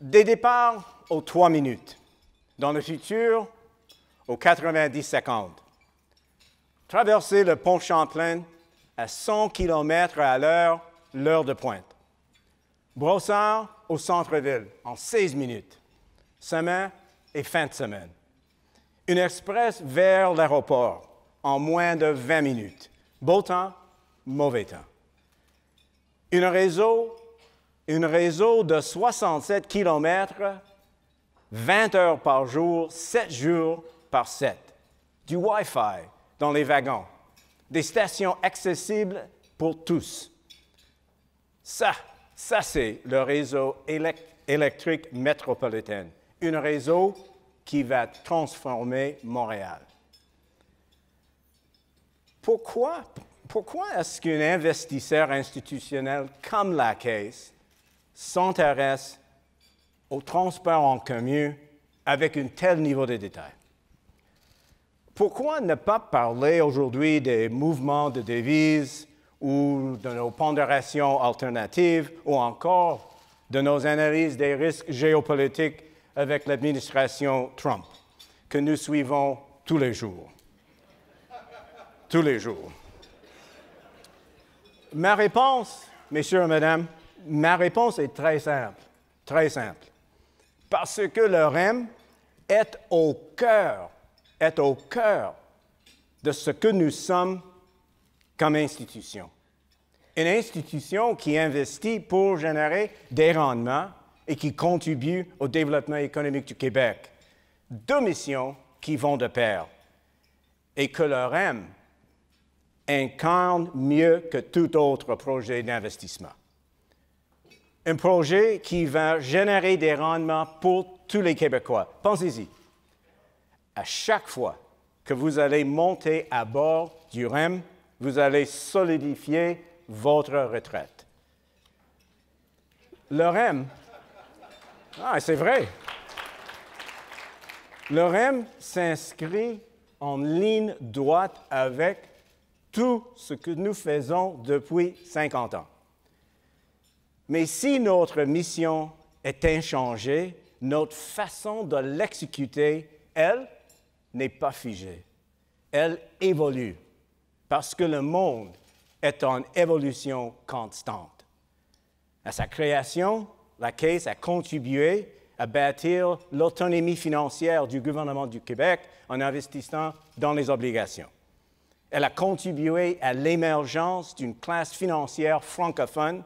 des départs aux 3 minutes, dans le futur aux 90 secondes. Traverser le pont Champlain à 100 km à l'heure, l'heure de pointe. Brossard au centre-ville en 16 minutes, semaine et fin de semaine. Une express vers l'aéroport en moins de 20 minutes. Beau temps, mauvais temps. Une réseau un réseau de 67 km, 20 heures par jour, 7 jours par 7. Du Wi-Fi dans les wagons. Des stations accessibles pour tous. Ça, ça c'est le réseau électrique métropolitain. Un réseau qui va transformer Montréal. Pourquoi, est-ce qu'un investisseur institutionnel comme la Caisse s'intéresse au transport en commun avec un tel niveau de détail. Pourquoi ne pas parler aujourd'hui des mouvements de devises ou de nos pondérations alternatives ou encore de nos analyses des risques géopolitiques avec l'administration Trump, que nous suivons tous les jours. tous les jours. Ma réponse, messieurs et mesdames, Ma réponse est très simple, très simple. Parce que le REM est au cœur, est au cœur de ce que nous sommes comme institution. Une institution qui investit pour générer des rendements et qui contribue au développement économique du Québec. Deux missions qui vont de pair et que le REM incarne mieux que tout autre projet d'investissement un projet qui va générer des rendements pour tous les Québécois. Pensez-y. À chaque fois que vous allez monter à bord du REM, vous allez solidifier votre retraite. Le REM, ah, c'est vrai. Le REM s'inscrit en ligne droite avec tout ce que nous faisons depuis 50 ans. Mais si notre mission est inchangée, notre façon de l'exécuter, elle, n'est pas figée. Elle évolue parce que le monde est en évolution constante. À sa création, la Caisse a contribué à bâtir l'autonomie financière du gouvernement du Québec en investissant dans les obligations. Elle a contribué à l'émergence d'une classe financière francophone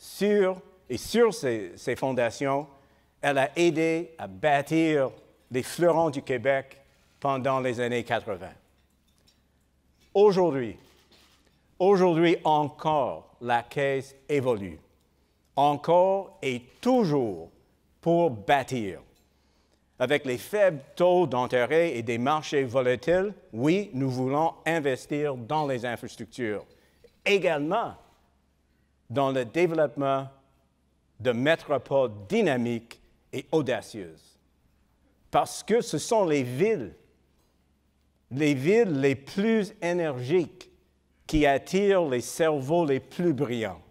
sur et sur ces, fondations, elle a aidé à bâtir les fleurons du Québec pendant les années 80. Aujourd'hui, aujourd'hui encore, la Caisse évolue, encore et toujours pour bâtir. Avec les faibles taux d'intérêt et des marchés volatiles, oui, nous voulons investir dans les infrastructures. Également, dans le développement de métropoles dynamiques et audacieuses. Parce que ce sont les villes, les villes les plus énergiques qui attirent les cerveaux les plus brillants,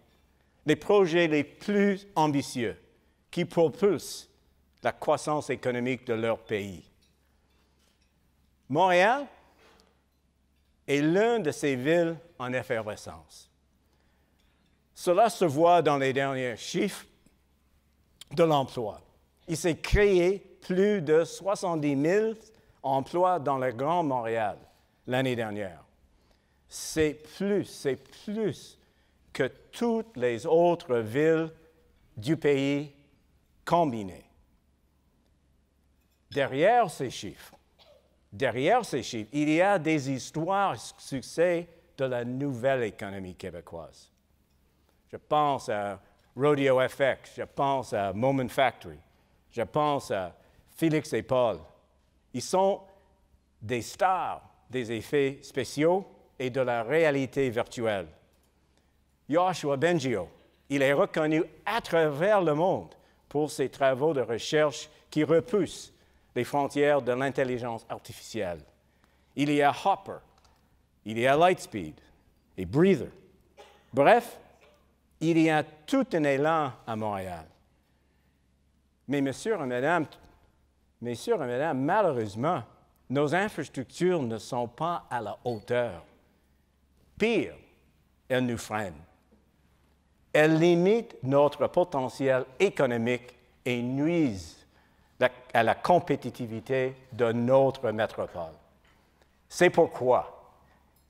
les projets les plus ambitieux, qui propulsent la croissance économique de leur pays. Montréal est l'une de ces villes en effervescence. Cela se voit dans les derniers chiffres de l'emploi. Il s'est créé plus de 70 000 emplois dans le Grand Montréal l'année dernière. C'est plus, c'est plus que toutes les autres villes du pays combinées. Derrière ces chiffres, derrière ces chiffres, il y a des histoires succès de la nouvelle économie québécoise. Je pense à Rodeo FX, je pense à Moment Factory, je pense à Félix et Paul. Ils sont des stars des effets spéciaux et de la réalité virtuelle. Joshua Bengio, il est reconnu à travers le monde pour ses travaux de recherche qui repoussent les frontières de l'intelligence artificielle. Il y a Hopper, il y a Lightspeed et Breather. Bref, il y a tout un élan à Montréal. Mais monsieur et madame, messieurs et malheureusement, nos infrastructures ne sont pas à la hauteur. Pire, elles nous freinent. Elles limitent notre potentiel économique et nuisent à la compétitivité de notre métropole. C'est pourquoi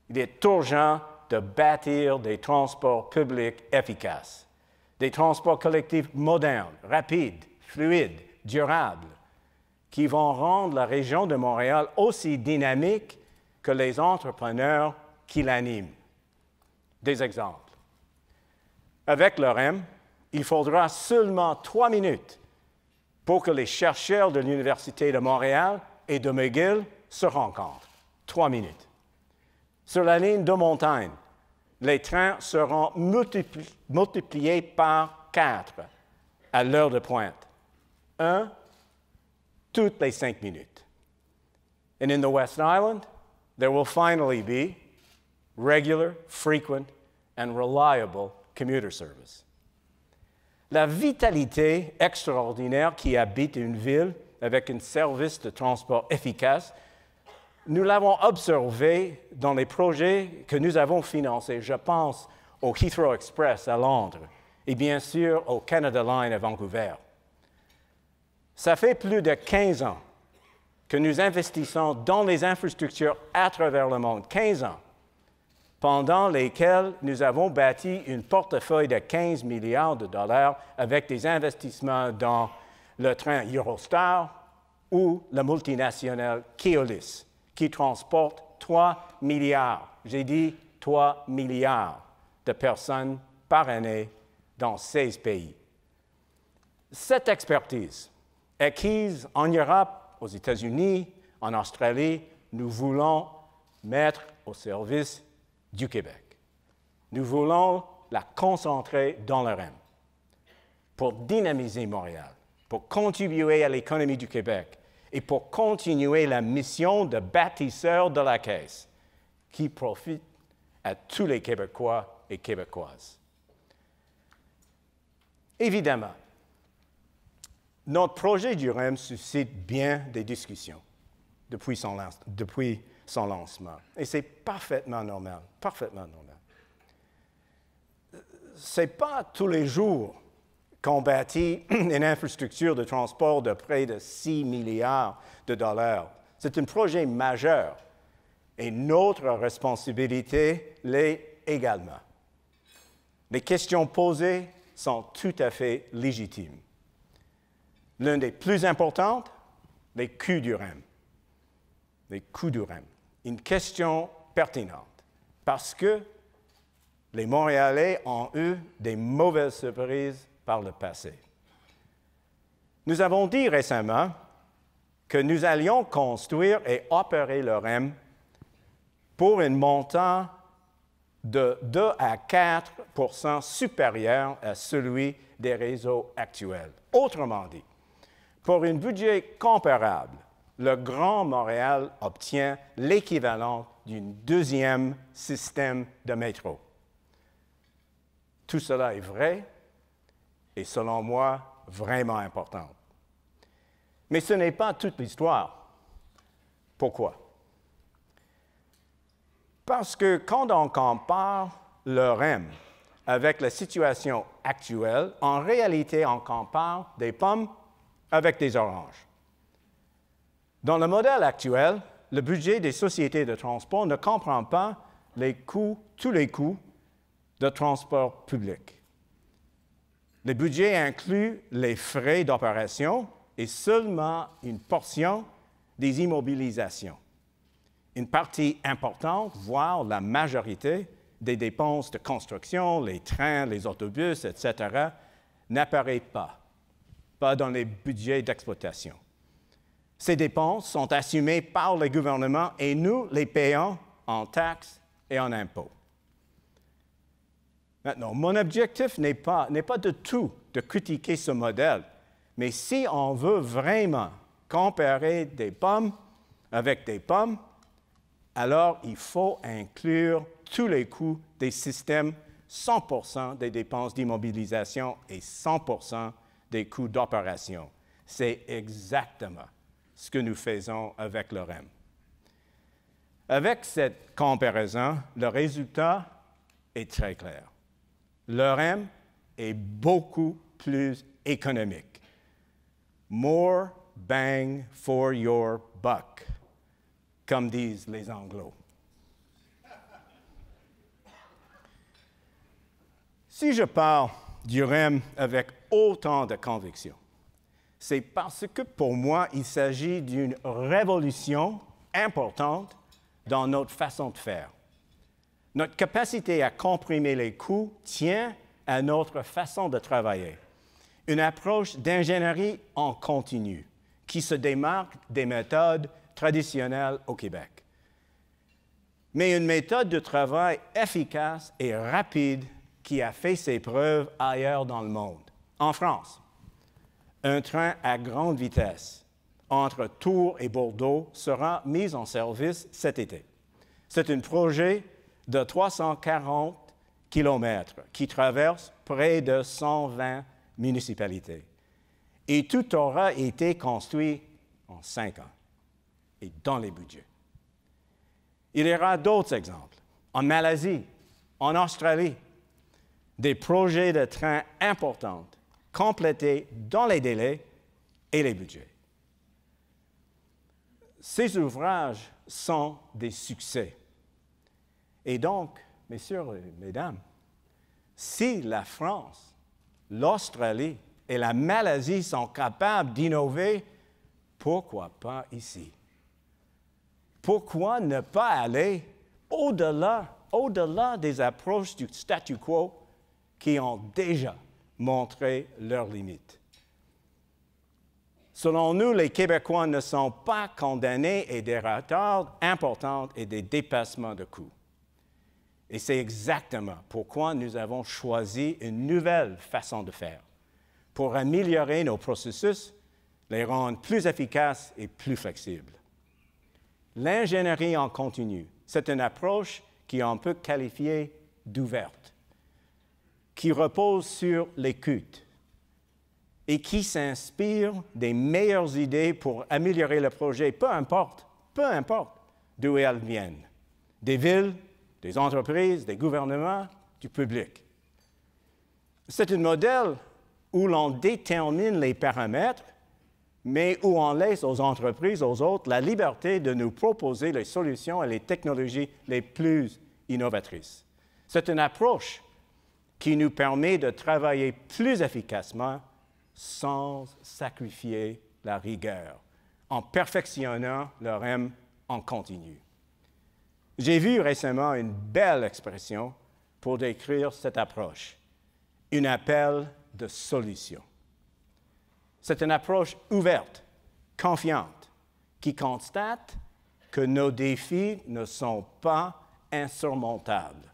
il est urgent de bâtir des transports publics efficaces, des transports collectifs modernes, rapides, fluides, durables, qui vont rendre la région de Montréal aussi dynamique que les entrepreneurs qui l'animent. Des exemples. Avec le REM, il faudra seulement trois minutes pour que les chercheurs de l'Université de Montréal et de McGill se rencontrent. Trois minutes. Sur la ligne de montagne, les trains seront multipliés par quatre à l'heure de pointe. Un toutes les cinq minutes. And in the West Island, there will finally be regular, frequent, and reliable commuter service. La vitalité extraordinaire qui habite une ville avec un service de transport efficace nous l'avons observé dans les projets que nous avons financés. Je pense au Heathrow Express à Londres et bien sûr au Canada Line à Vancouver. Ça fait plus de 15 ans que nous investissons dans les infrastructures à travers le monde, 15 ans, pendant lesquels nous avons bâti une portefeuille de 15 milliards de dollars avec des investissements dans le train Eurostar ou la multinationale Keolis qui transporte 3 milliards, j'ai dit 3 milliards de personnes par année dans 16 pays. Cette expertise, acquise en Europe, aux États-Unis, en Australie, nous voulons mettre au service du Québec. Nous voulons la concentrer dans le REM pour dynamiser Montréal, pour contribuer à l'économie du Québec, et pour continuer la mission de bâtisseur de la Caisse qui profite à tous les Québécois et Québécoises. Évidemment, notre projet du REM suscite bien des discussions depuis son, depuis son lancement. Et c'est parfaitement normal, parfaitement normal. Ce n'est pas tous les jours bâtit une infrastructure de transport de près de 6 milliards de dollars. C'est un projet majeur et notre responsabilité l'est également. Les questions posées sont tout à fait légitimes. L'une des plus importantes, les coûts du REM. Les coûts du REM. Une question pertinente parce que les Montréalais ont eu des mauvaises surprises par le passé. Nous avons dit récemment que nous allions construire et opérer le REM pour un montant de 2 à 4 supérieur à celui des réseaux actuels. Autrement dit, pour un budget comparable, le Grand Montréal obtient l'équivalent d'un deuxième système de métro. Tout cela est vrai et selon moi vraiment importante. Mais ce n'est pas toute l'histoire. Pourquoi? Parce que quand on compare le REM avec la situation actuelle, en réalité, on compare des pommes avec des oranges. Dans le modèle actuel, le budget des sociétés de transport ne comprend pas les coûts, tous les coûts de transport public. Le budget inclut les frais d'opération et seulement une portion des immobilisations. Une partie importante, voire la majorité, des dépenses de construction, les trains, les autobus, etc., n'apparaît pas, pas dans les budgets d'exploitation. Ces dépenses sont assumées par le gouvernement et nous les payons en taxes et en impôts. Maintenant, mon objectif n'est pas, de tout de critiquer ce modèle, mais si on veut vraiment comparer des pommes avec des pommes, alors il faut inclure tous les coûts des systèmes 100 des dépenses d'immobilisation et 100 des coûts d'opération. C'est exactement ce que nous faisons avec le REM. Avec cette comparaison, le résultat est très clair. Le REM est beaucoup plus économique. More bang for your buck, comme disent les Anglos. Si je parle du REM avec autant de conviction, c'est parce que pour moi, il s'agit d'une révolution importante dans notre façon de faire. Notre capacité à comprimer les coûts tient à notre façon de travailler, une approche d'ingénierie en continu qui se démarque des méthodes traditionnelles au Québec. Mais une méthode de travail efficace et rapide qui a fait ses preuves ailleurs dans le monde. En France, un train à grande vitesse entre Tours et Bordeaux sera mis en service cet été. C'est un projet de 340 km qui traversent près de 120 municipalités. Et tout aura été construit en cinq ans et dans les budgets. Il y aura d'autres exemples. En Malaisie, en Australie, des projets de trains importants complétés dans les délais et les budgets. Ces ouvrages sont des succès et donc, messieurs et mesdames, si la France, l'Australie et la Malaisie sont capables d'innover, pourquoi pas ici? Pourquoi ne pas aller au-delà, au-delà des approches du statu quo qui ont déjà montré leurs limites? Selon nous, les Québécois ne sont pas condamnés à des retards importants et des dépassements de coûts. Et c'est exactement pourquoi nous avons choisi une nouvelle façon de faire, pour améliorer nos processus, les rendre plus efficaces et plus flexibles. L'ingénierie en continu, c'est une approche qui on peut qualifier d'ouverte, qui repose sur l'écoute et qui s'inspire des meilleures idées pour améliorer le projet, peu importe, peu importe d'où elles viennent, des villes des entreprises, des gouvernements, du public. C'est un modèle où l'on détermine les paramètres, mais où on laisse aux entreprises, aux autres, la liberté de nous proposer les solutions et les technologies les plus innovatrices. C'est une approche qui nous permet de travailler plus efficacement sans sacrifier la rigueur, en perfectionnant leur M en continu. J'ai vu récemment une belle expression pour décrire cette approche, une appel de solution. C'est une approche ouverte, confiante, qui constate que nos défis ne sont pas insurmontables.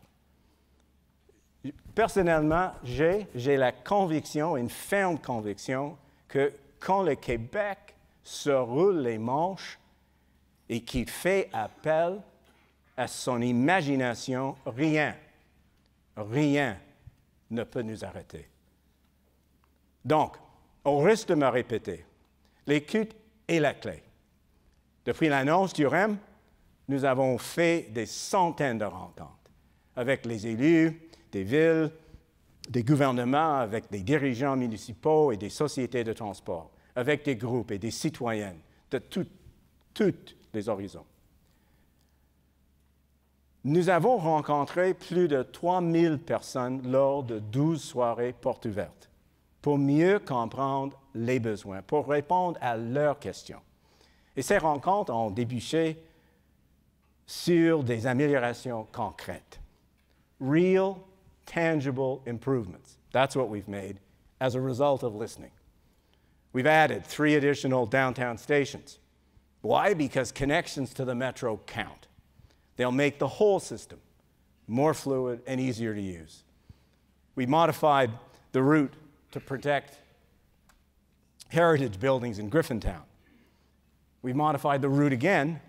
Personnellement, j'ai la conviction, une ferme conviction, que quand le Québec se roule les manches et qu'il fait appel à son imagination, rien, rien ne peut nous arrêter. Donc, au risque de me répéter, l'écoute est la clé. Depuis l'annonce du REM, nous avons fait des centaines de rencontres avec les élus des villes, des gouvernements, avec des dirigeants municipaux et des sociétés de transport, avec des groupes et des citoyennes de tous les horizons. Nous avons rencontré plus de 3000 personnes lors de 12 soirées portes ouvertes pour mieux comprendre les besoins, pour répondre à leurs questions. Et ces rencontres ont débouché sur des améliorations concrètes. Real, tangible improvements. That's what we've made as a result of listening. We've added three additional downtown stations. Why? Because connections to the metro count. They'll make the whole system more fluid and easier to use. We modified the route to protect heritage buildings in Griffintown. We modified the route again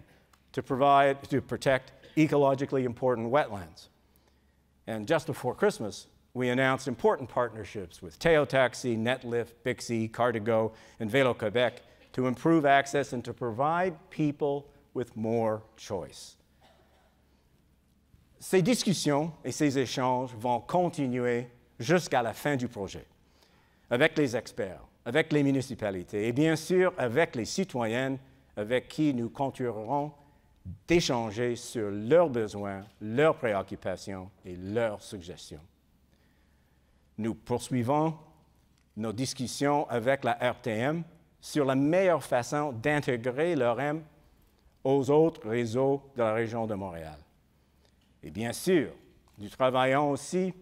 to provide to protect ecologically important wetlands. And just before Christmas, we announced important partnerships with Teotaxi, Netlift, Bixi, Cardigo, and Velo Quebec to improve access and to provide people with more choice. Ces discussions et ces échanges vont continuer jusqu'à la fin du projet, avec les experts, avec les municipalités et bien sûr avec les citoyennes avec qui nous continuerons d'échanger sur leurs besoins, leurs préoccupations et leurs suggestions. Nous poursuivons nos discussions avec la RTM sur la meilleure façon d'intégrer l'ORM aux autres réseaux de la région de Montréal. Et bien sûr, nous travaillons aussi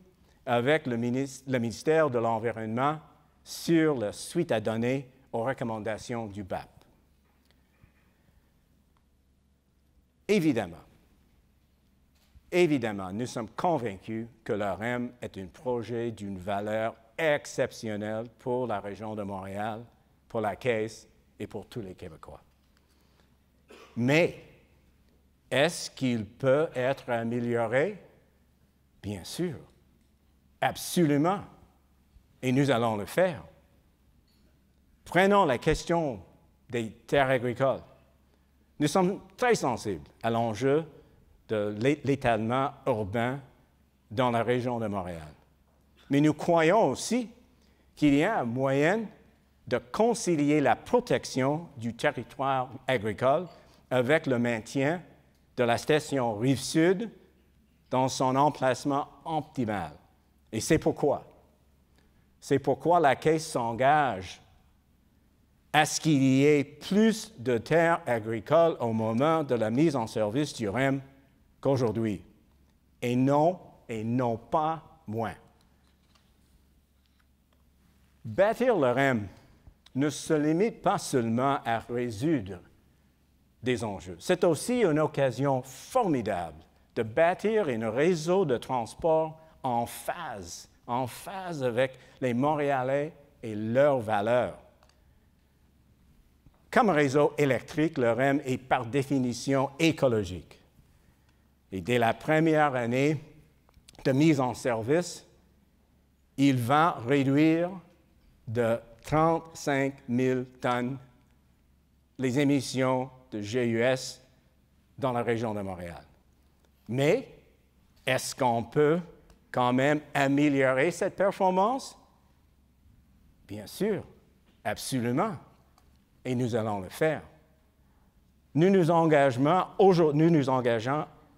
avec le, ministère de l'Environnement sur la suite à donner aux recommandations du BAP. Évidemment, évidemment, nous sommes convaincus que REM est un projet d'une valeur exceptionnelle pour la région de Montréal, pour la Caisse et pour tous les Québécois. Mais est-ce qu'il peut être amélioré? Bien sûr, absolument. Et nous allons le faire. Prenons la question des terres agricoles. Nous sommes très sensibles à l'enjeu de l'étalement urbain dans la région de Montréal. Mais nous croyons aussi qu'il y a un moyen de concilier la protection du territoire agricole avec le maintien de la station Rive-Sud dans son emplacement optimal. Et c'est pourquoi. C'est pourquoi la Caisse s'engage à ce qu'il y ait plus de terres agricoles au moment de la mise en service du REM qu'aujourd'hui. Et non, et non pas moins. Bâtir le REM ne se limite pas seulement à résoudre enjeux. C'est aussi une occasion formidable de bâtir un réseau de transport en phase, en phase avec les Montréalais et leurs valeurs. Comme réseau électrique, le REM est par définition écologique. Et dès la première année de mise en service, il va réduire de 35 000 tonnes les émissions de GUS dans la région de Montréal. Mais est-ce qu'on peut quand même améliorer cette performance? Bien sûr, absolument. Et nous allons le faire. Nous nous, engageons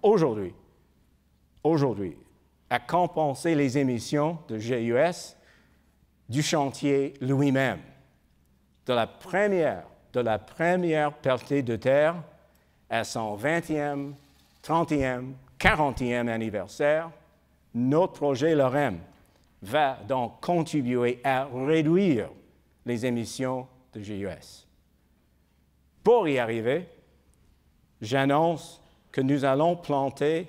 aujourd'hui, aujourd'hui, à compenser les émissions de GUS du chantier lui-même, de la première de la première perte de terre à son 20e, 30e, 40e anniversaire, notre projet LOREM va donc contribuer à réduire les émissions de GES. Pour y arriver, j'annonce que nous allons planter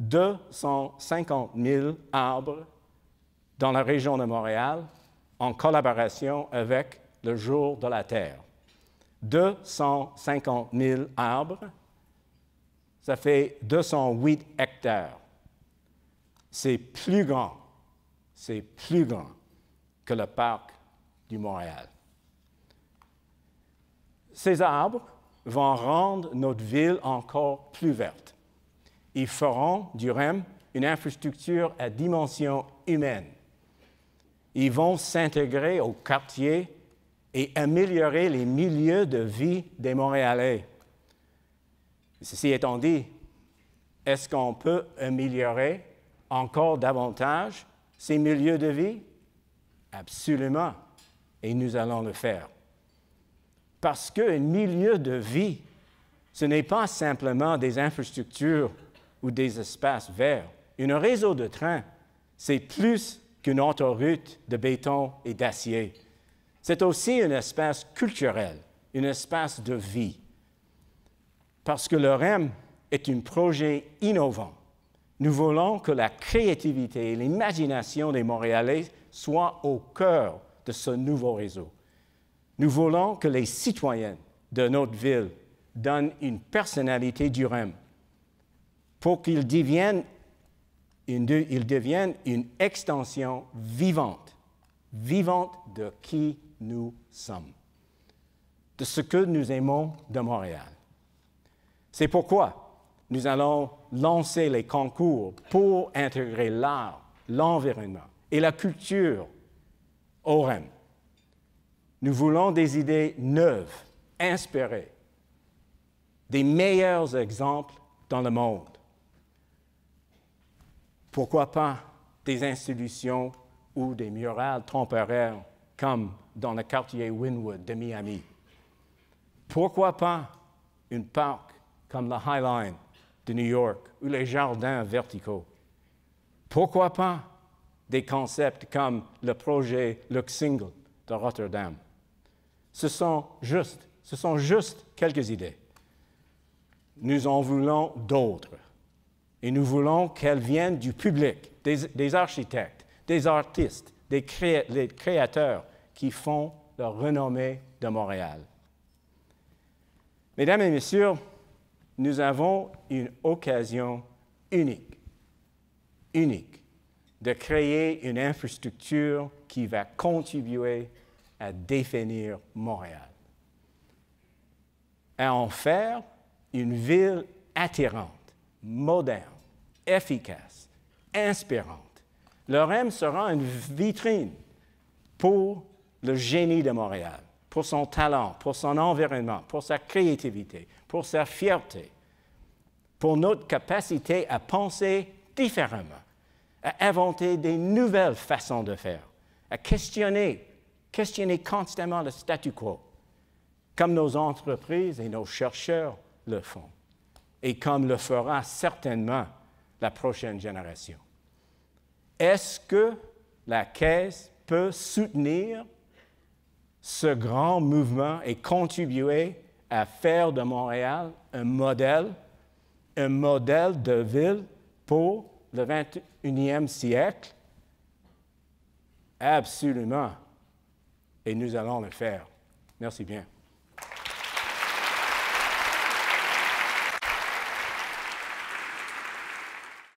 250 000 arbres dans la région de Montréal en collaboration avec le Jour de la Terre. 250 000 arbres, ça fait 208 hectares. C'est plus grand, c'est plus grand que le parc du Montréal. Ces arbres vont rendre notre ville encore plus verte. Ils feront du REM une infrastructure à dimension humaine. Ils vont s'intégrer au quartier et améliorer les milieux de vie des Montréalais. Ceci étant dit, est-ce qu'on peut améliorer encore davantage ces milieux de vie? Absolument. Et nous allons le faire. Parce qu'un milieu de vie, ce n'est pas simplement des infrastructures ou des espaces verts. Un réseau de trains, c'est plus qu'une autoroute de béton et d'acier. C'est aussi un espace culturel, un espace de vie. Parce que le REM est un projet innovant. Nous voulons que la créativité et l'imagination des Montréalais soient au cœur de ce nouveau réseau. Nous voulons que les citoyens de notre ville donnent une personnalité du REM pour qu'il devienne une, une extension vivante, vivante de qui nous sommes, de ce que nous aimons de Montréal. C'est pourquoi nous allons lancer les concours pour intégrer l'art, l'environnement et la culture au REM. Nous voulons des idées neuves, inspirées, des meilleurs exemples dans le monde. Pourquoi pas des institutions ou des murales temporaires comme dans le quartier Wynwood de Miami. Pourquoi pas une parc comme la High Line de New York ou les jardins verticaux? Pourquoi pas des concepts comme le projet Single de Rotterdam? Ce sont juste, ce sont juste quelques idées. Nous en voulons d'autres. Et nous voulons qu'elles viennent du public, des architectes, des artistes, des les créateurs qui font la renommée de Montréal. Mesdames et messieurs, nous avons une occasion unique, unique, de créer une infrastructure qui va contribuer à définir Montréal, à en faire une ville attirante, moderne, efficace, inspirante le REM sera une vitrine pour le génie de Montréal, pour son talent, pour son environnement, pour sa créativité, pour sa fierté, pour notre capacité à penser différemment, à inventer des nouvelles façons de faire, à questionner, questionner constamment le statu quo, comme nos entreprises et nos chercheurs le font, et comme le fera certainement la prochaine génération. Est-ce que la Caisse peut soutenir ce grand mouvement et contribuer à faire de Montréal un modèle, un modèle de ville pour le 21e siècle? Absolument. Et nous allons le faire. Merci bien.